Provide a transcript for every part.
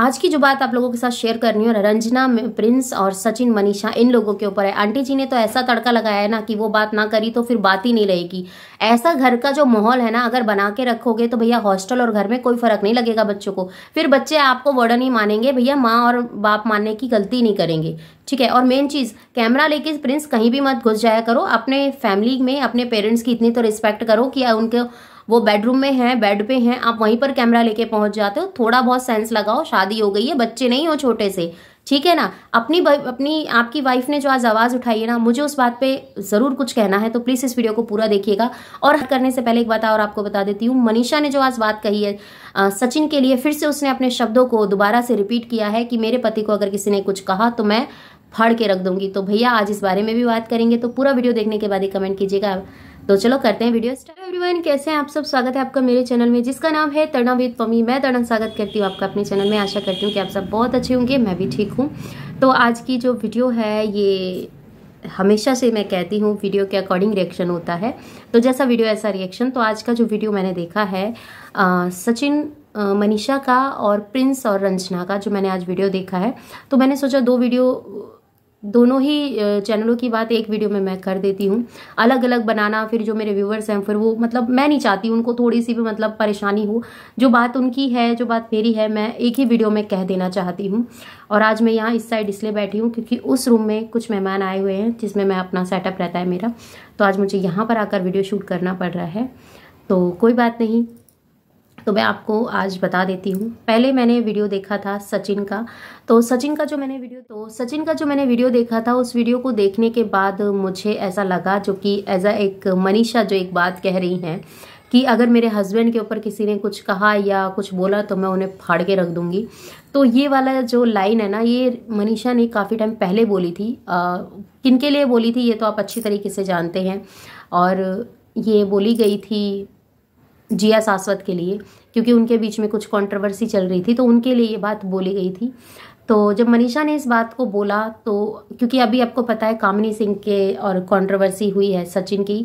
आज की जो बात आप लोगों के साथ शेयर करनी है रंजना प्रिंस और सचिन मनीषा इन लोगों के ऊपर है आंटी जी ने तो ऐसा तड़का लगाया है ना कि वो बात ना करी तो फिर बात ही नहीं रहेगी ऐसा घर का जो माहौल है ना अगर बना के रखोगे तो भैया हॉस्टल और घर में कोई फर्क नहीं लगेगा बच्चों को फिर बच्चे आपको वर्डन ही मानेंगे भैया माँ और बाप मानने की गलती नहीं करेंगे ठीक है और मेन चीज़ कैमरा लेके प्रिंस कहीं भी मत घुस जाया करो अपने फैमिली में अपने पेरेंट्स की इतनी तो रिस्पेक्ट करो कि उनके वो बेडरूम में है बेड पे हैं आप वहीं पर कैमरा लेके पहुंच जाते हो थोड़ा बहुत सेंस लगाओ शादी हो गई है बच्चे नहीं हो छोटे से ठीक है ना अपनी अपनी आपकी वाइफ ने जो आज आवाज़ उठाई है ना मुझे उस बात पे ज़रूर कुछ कहना है तो प्लीज़ इस वीडियो को पूरा देखिएगा और करने से पहले एक बात और आपको बता देती हूँ मनीषा ने जो आज बात कही है आ, सचिन के लिए फिर से उसने अपने शब्दों को दोबारा से रिपीट किया है कि मेरे पति को अगर किसी ने कुछ कहा तो मैं फाड़ के रख दूंगी तो भैया आज इस बारे में भी बात करेंगे तो पूरा वीडियो देखने के बाद ही कमेंट कीजिएगा तो चलो करते हैं वीडियो स्टार्ट एवरीवन कैसे हैं आप सब स्वागत है आपका मेरे चैनल में जिसका नाम है तरणा विद पमी मैं तरण स्वागत करती हूँ आपका अपने चैनल में आशा करती हूँ कि आप सब बहुत अच्छे होंगे मैं भी ठीक हूँ तो आज की जो वीडियो है ये हमेशा से मैं कहती हूँ वीडियो के अकॉर्डिंग रिएक्शन होता है तो जैसा वीडियो ऐसा रिएक्शन तो आज का जो वीडियो मैंने देखा है सचिन मनीषा का और प्रिंस और रंजना का जो मैंने आज वीडियो देखा है तो मैंने सोचा दो वीडियो दोनों ही चैनलों की बात एक वीडियो में मैं कर देती हूँ अलग अलग बनाना फिर जो मेरे व्यूवर्स हैं फिर वो मतलब मैं नहीं चाहती उनको थोड़ी सी भी मतलब परेशानी हो जो बात उनकी है जो बात मेरी है मैं एक ही वीडियो में कह देना चाहती हूँ और आज मैं यहाँ इस साइड इसलिए बैठी हूँ क्योंकि उस रूम में कुछ मेहमान आए हुए हैं जिसमें मैं अपना सेटअप रहता है मेरा तो आज मुझे यहाँ पर आकर वीडियो शूट करना पड़ रहा है तो कोई बात नहीं तो मैं आपको आज बता देती हूँ पहले मैंने वीडियो देखा था सचिन का तो सचिन का जो मैंने वीडियो तो सचिन का जो मैंने वीडियो देखा था उस वीडियो को देखने के बाद मुझे ऐसा लगा जो कि एज अ एक मनीषा जो एक बात कह रही हैं कि अगर मेरे हस्बैंड के ऊपर किसी ने कुछ कहा या कुछ बोला तो मैं उन्हें फाड़ के रख दूंगी तो ये वाला जो लाइन है ना ये मनीषा ने काफ़ी टाइम पहले बोली थी किन के लिए बोली थी ये तो आप अच्छी तरीके से जानते हैं और ये बोली गई थी जिया शाश्वत के लिए क्योंकि उनके बीच में कुछ कंट्रोवर्सी चल रही थी तो उनके लिए ये बात बोली गई थी तो जब मनीषा ने इस बात को बोला तो क्योंकि अभी आपको पता है कामिनी सिंह के और कंट्रोवर्सी हुई है सचिन की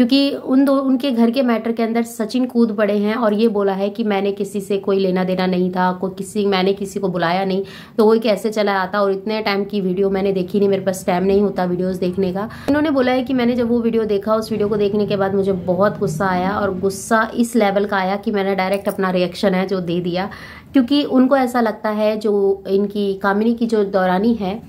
क्योंकि उन दो उनके घर के मैटर के अंदर सचिन कूद पड़े हैं और ये बोला है कि मैंने किसी से कोई लेना देना नहीं था कोई किसी मैंने किसी को बुलाया नहीं तो वो कैसे चला आता और इतने टाइम की वीडियो मैंने देखी नहीं मेरे पास टाइम नहीं होता वीडियोज़ देखने का उन्होंने बोला है कि मैंने जब वो वीडियो देखा उस वीडियो को देखने के बाद मुझे बहुत गुस्सा आया और गुस्सा इस लेवल का आया कि मैंने डायरेक्ट अपना रिएक्शन है जो दे दिया क्योंकि उनको ऐसा लगता है जो इनकी कामिनी की जो दौरानी है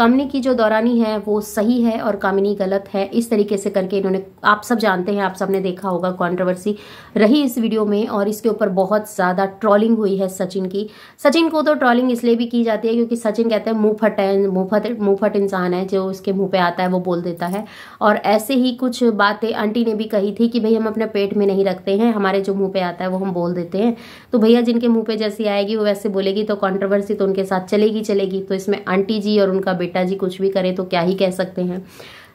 कामिनी की जो दौरानी है वो सही है और कामिनी गलत है इस तरीके से करके इन्होंने आप सब जानते हैं आप सबने देखा होगा कॉन्ट्रोवर्सी रही इस वीडियो में और इसके ऊपर बहुत ज़्यादा ट्रॉलिंग हुई है सचिन की सचिन को तो ट्रॉलिंग इसलिए भी की जाती है क्योंकि सचिन कहते हैं मुँह फट है मुँह मुँहफट इंसान है जो उसके मुँह पे आता है वो बोल देता है और ऐसे ही कुछ बातें आंटी ने भी कही थी कि भाई हम अपने पेट में नहीं रखते हैं हमारे जो मुँह पे आता है वो हम बोल देते हैं तो भैया जिनके मुँह पे जैसी आएगी वो वैसे बोलेगी तो कॉन्ट्रोवर्सी तो उनके साथ चलेगी चलेगी तो इसमें आंटी जी और उनका बेटा बेटा जी कुछ भी करे तो क्या ही कह सकते हैं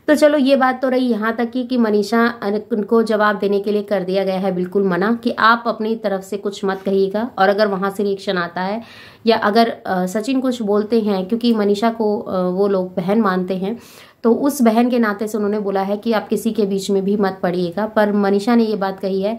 तो चलो ये बात तो रही यहाँ तक की कि मनीषा उनको जवाब देने के लिए कर दिया गया है बिल्कुल मना कि आप अपनी तरफ से कुछ मत कहिएगा और अगर वहाँ से रिएक्शन आता है या अगर सचिन कुछ बोलते हैं क्योंकि मनीषा को वो लोग बहन मानते हैं तो उस बहन के नाते से उन्होंने बोला है कि आप किसी के बीच में भी मत पड़िएगा पर मनीषा ने ये बात कही है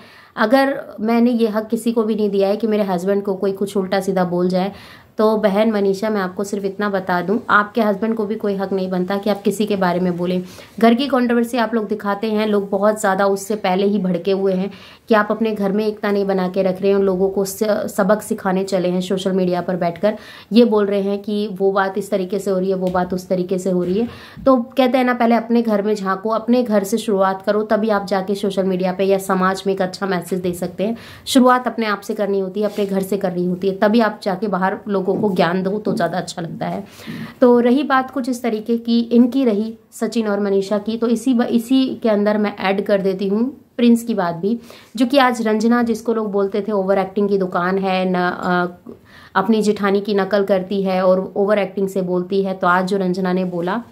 अगर मैंने ये हक किसी को भी नहीं दिया है कि मेरे हस्बैंड को कोई कुछ उल्टा सीधा बोल जाए तो बहन मनीषा मैं आपको सिर्फ इतना बता दूं आपके हस्बैंड को भी कोई हक नहीं बनता कि आप किसी के बारे में बोलें घर की कंट्रोवर्सी आप लोग दिखाते हैं लोग बहुत ज़्यादा उससे पहले ही भड़के हुए हैं कि आप अपने घर में एकता नहीं बना के रख रहे हैं लोगों को सबक सिखाने चले हैं सोशल मीडिया पर बैठ ये बोल रहे हैं कि वो बात इस तरीके से हो रही है वो बात उस तरीके से हो रही है तो कहते हैं ना पहले अपने घर में झाँको अपने घर से शुरुआत करो तभी आप जाके सोशल मीडिया पर या समाज में एक अच्छा मैसेज दे सकते हैं शुरुआत अपने आप से करनी होती है अपने घर से करनी होती है तभी आप जाके बाहर लोग लोगों को ज्ञान दो तो ज़्यादा अच्छा लगता है तो रही बात कुछ इस तरीके की इनकी रही सचिन और मनीषा की तो इसी इसी के अंदर मैं ऐड कर देती हूँ प्रिंस की बात भी जो कि आज रंजना जिसको लोग बोलते थे ओवर एक्टिंग की दुकान है न अपनी जिठानी की नकल करती है और ओवर एक्टिंग से बोलती है तो आज जो रंजना ने बोला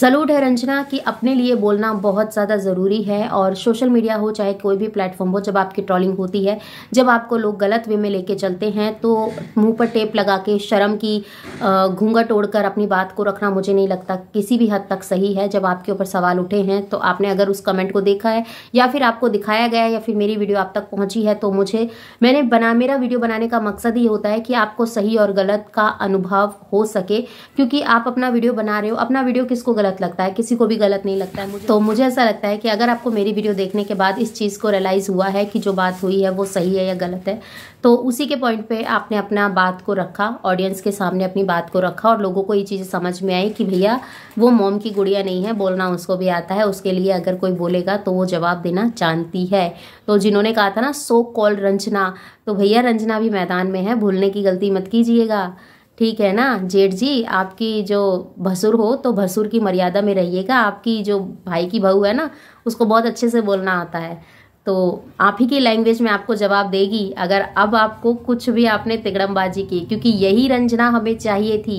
सलूट है रंजना कि अपने लिए बोलना बहुत ज़्यादा ज़रूरी है और सोशल मीडिया हो चाहे कोई भी प्लेटफॉर्म हो जब आपकी ट्रॉलिंग होती है जब आपको लोग गलत वे में लेके चलते हैं तो मुंह पर टेप लगा के शर्म की घूंघट ओढ़कर अपनी बात को रखना मुझे नहीं लगता किसी भी हद तक सही है जब आपके ऊपर सवाल उठे हैं तो आपने अगर उस कमेंट को देखा है या फिर आपको दिखाया गया या फिर मेरी वीडियो आप तक पहुँची है तो मुझे मैंने बना मेरा वीडियो बनाने का मकसद ये होता है कि आपको सही और गलत का अनुभव हो सके क्योंकि आप अपना वीडियो बना रहे हो अपना वीडियो किसको गलत गलत लगता है किसी को भी गलत नहीं लगता है मुझे तो मुझे ऐसा लगता है कि अगर आपको मेरी वीडियो देखने के बाद इस चीज़ को रियलाइज़ हुआ है कि जो बात हुई है वो सही है या गलत है तो उसी के पॉइंट पे आपने अपना बात को रखा ऑडियंस के सामने अपनी बात को रखा और लोगों को ये चीज़ें समझ में आई कि भैया वो मोम की गुड़िया नहीं है बोलना उसको भी आता है उसके लिए अगर कोई बोलेगा तो वो जवाब देना जानती है तो जिन्होंने कहा था ना सो कॉल रंजना तो भैया रंजना भी मैदान में है भूलने की गलती मत कीजिएगा ठीक है ना जेठ जी आपकी जो भसुर हो तो भसुर की मर्यादा में रहिएगा आपकी जो भाई की बहू है ना उसको बहुत अच्छे से बोलना आता है तो आप ही की लैंग्वेज में आपको जवाब देगी अगर अब आपको कुछ भी आपने तिगड़मबाजी की क्योंकि यही रंजना हमें चाहिए थी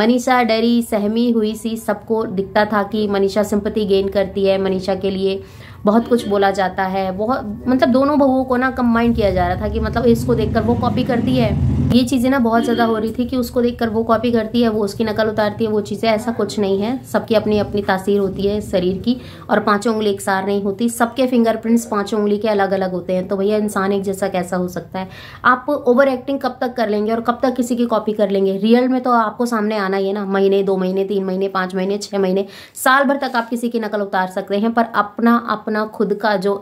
मनीषा डरी सहमी हुई सी सबको दिखता था कि मनीषा सिंपति गेन करती है मनीषा के लिए बहुत कुछ बोला जाता है बहुत मतलब दोनों बहुओं को ना कंबाइंड किया जा रहा था कि मतलब इसको देखकर वो कॉपी करती है ये चीज़ें ना बहुत ज़्यादा हो रही थी कि उसको देखकर वो कॉपी करती है वो उसकी नकल उतारती है वो चीज़ें ऐसा कुछ नहीं है सबकी अपनी अपनी तासीर होती है शरीर की और पाँचों उंगली एक सार नहीं होती सबके फिंगरप्रिंट्स पाँचों उंगली के अलग अलग होते हैं तो भैया इंसान एक जैसा कैसा हो सकता है आप ओवर एक्टिंग कब तक कर लेंगे और कब तक किसी की कॉपी कर लेंगे रियल में तो आपको सामने आना ही है ना महीने दो महीने तीन महीने पाँच महीने छः महीने साल भर तक आप किसी की नकल उतार सकते हैं पर अपना अपना खुद का जो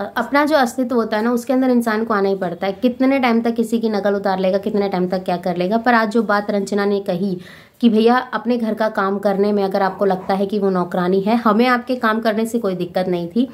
अपना जो अस्तित्व होता है ना उसके अंदर इंसान को आना ही पड़ता है कितने टाइम तक किसी की नकल उतार लेगा कितने टाइम तक क्या कर लेगा पर आज जो बात रंजना ने कही कि भैया अपने घर का काम करने में अगर आपको लगता है कि वो नौकरानी है हमें आपके काम करने से कोई दिक्कत नहीं थी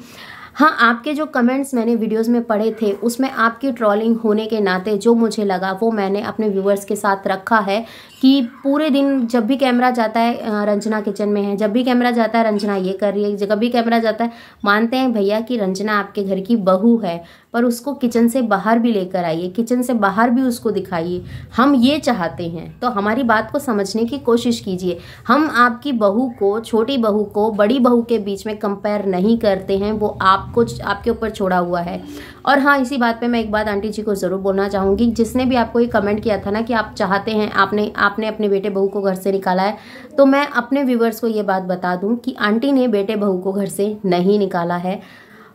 हाँ आपके जो कमेंट्स मैंने वीडियोस में पढ़े थे उसमें आपकी ट्रॉलिंग होने के नाते जो मुझे लगा वो मैंने अपने व्यूअर्स के साथ रखा है कि पूरे दिन जब भी कैमरा जाता है रंजना किचन में है जब भी कैमरा जाता है रंजना ये कर रही है जब भी कैमरा जाता है मानते हैं भैया कि रंजना आपके घर की बहू है पर उसको किचन से बाहर भी लेकर आइए किचन से बाहर भी उसको दिखाइए हम ये चाहते हैं तो हमारी बात को समझने की कोशिश कीजिए हम आपकी बहू को छोटी बहू को बड़ी बहू के बीच में कंपेयर नहीं करते हैं वो आपको आपके ऊपर छोड़ा हुआ है और हाँ इसी बात पे मैं एक बात आंटी जी को ज़रूर बोलना चाहूँगी जिसने भी आपको ये कमेंट किया था ना कि आप चाहते हैं आपने आपने अपने बेटे बहू को घर से निकाला है तो मैं अपने व्यूवर्स को ये बात बता दूँ कि आंटी ने बेटे बहू को घर से नहीं निकाला है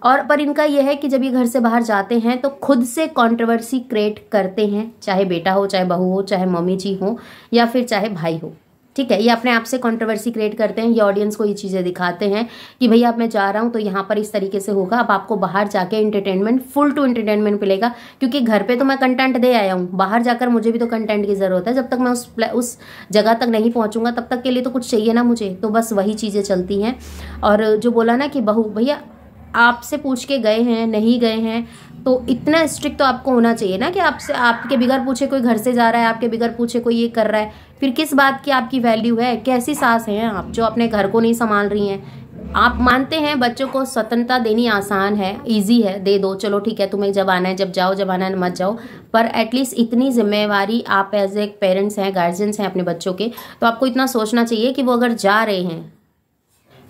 और पर इनका यह है कि जब ये घर से बाहर जाते हैं तो खुद से कंट्रोवर्सी क्रिएट करते हैं चाहे बेटा हो चाहे बहू हो चाहे मम्मी जी हो या फिर चाहे भाई हो ठीक है ये अपने आप से कंट्रोवर्सी क्रिएट करते हैं ये ऑडियंस को ये चीज़ें दिखाते हैं कि भैया अब मैं जा रहा हूँ तो यहाँ पर इस तरीके से होगा अब आपको बाहर जाके इंटरटेनमेंट फुल टू इंटरटेनमेंट मिलेगा क्योंकि घर पे तो मैं कंटेंट दे आया हूँ बाहर जाकर मुझे भी तो कंटेंट की ज़रूरत है जब तक मैं उस उस जगह तक नहीं पहुँचूंगा तब तक के लिए तो कुछ चाहिए ना मुझे तो बस वही चीज़ें चलती हैं और जो बोला ना कि बहू भैया आपसे पूछ के गए हैं नहीं गए हैं तो इतना स्ट्रिक्ट तो आपको होना चाहिए ना कि आपसे आपके बिगड़ पूछे कोई घर से जा रहा है आपके बिगर पूछे कोई ये कर रहा है फिर किस बात की आपकी वैल्यू है कैसी सास हैं आप जो अपने घर को नहीं संभाल रही हैं आप मानते हैं बच्चों को स्वतंत्रता देनी आसान है इजी है दे दो चलो ठीक है तुम्हें जब आना है जब जाओ जब आना है मत जाओ पर एटलीस्ट इतनी जिम्मेवारी आप एज ए पेरेंट्स हैं गार्जियंस हैं अपने बच्चों के तो आपको इतना सोचना चाहिए कि वो अगर जा रहे हैं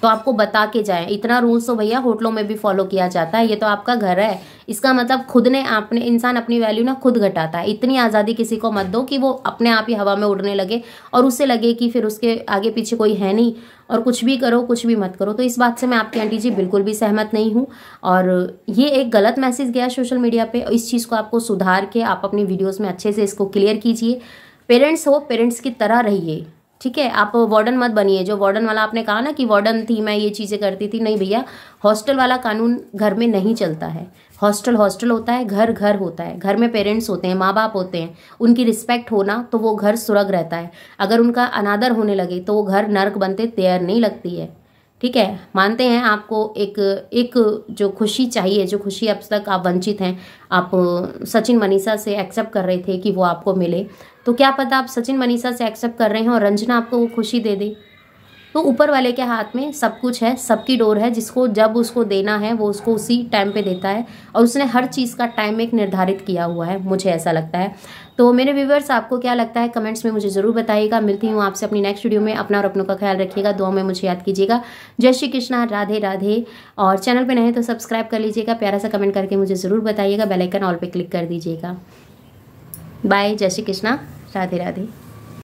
तो आपको बता के जाए इतना रूल्स तो भैया होटलों में भी फॉलो किया जाता है ये तो आपका घर है इसका मतलब खुद ने आपने इंसान अपनी वैल्यू ना खुद घटाता है इतनी आज़ादी किसी को मत दो कि वो अपने आप ही हवा में उड़ने लगे और उससे लगे कि फिर उसके आगे पीछे कोई है नहीं और कुछ भी करो कुछ भी मत करो तो इस बात से मैं आपकी आंटी जी बिल्कुल भी सहमत नहीं हूँ और ये एक गलत मैसेज गया सोशल मीडिया पर इस चीज़ को आपको सुधार के आप अपनी वीडियोज़ में अच्छे से इसको क्लियर कीजिए पेरेंट्स हो पेरेंट्स की तरह रहिए ठीक है आप वार्डन मत बनिए जो वार्डन वाला आपने कहा ना कि वार्डन थी मैं ये चीज़ें करती थी नहीं भैया हॉस्टल वाला कानून घर में नहीं चलता है हॉस्टल हॉस्टल होता है घर घर होता है घर में पेरेंट्स होते हैं माँ बाप होते हैं उनकी रिस्पेक्ट होना तो वो घर सुरग रहता है अगर उनका अनादर होने लगे तो वो घर नर्क बनते तैयार नहीं लगती है ठीक है मानते हैं आपको एक एक जो खुशी चाहिए जो खुशी अब तक आप वंचित हैं आप सचिन मनीषा से एक्सेप्ट कर रहे थे कि वो आपको मिले तो क्या पता आप सचिन मनीषा से एक्सेप्ट कर रहे हैं और रंजना आपको वो खुशी दे दे तो ऊपर वाले के हाथ में सब कुछ है सबकी डोर है जिसको जब उसको देना है वो उसको उसी टाइम पे देता है और उसने हर चीज़ का टाइम एक निर्धारित किया हुआ है मुझे ऐसा लगता है तो मेरे व्यूवर्स आपको क्या लगता है कमेंट्स में मुझे ज़रूर बताइएगा मिलती हूँ आपसे अपनी नेक्स्ट वीडियो में अपना और अपनों का ख्याल रखिएगा दुआ में मुझे याद कीजिएगा जय श्री कृष्णा राधे राधे और चैनल पर नहीं तो सब्सक्राइब कर लीजिएगा प्यारा सा कमेंट करके मुझे ज़रूर बताइएगा बेलाइकन ऑल पर क्लिक कर दीजिएगा बाय जय श्री कृष्णा राधे राधे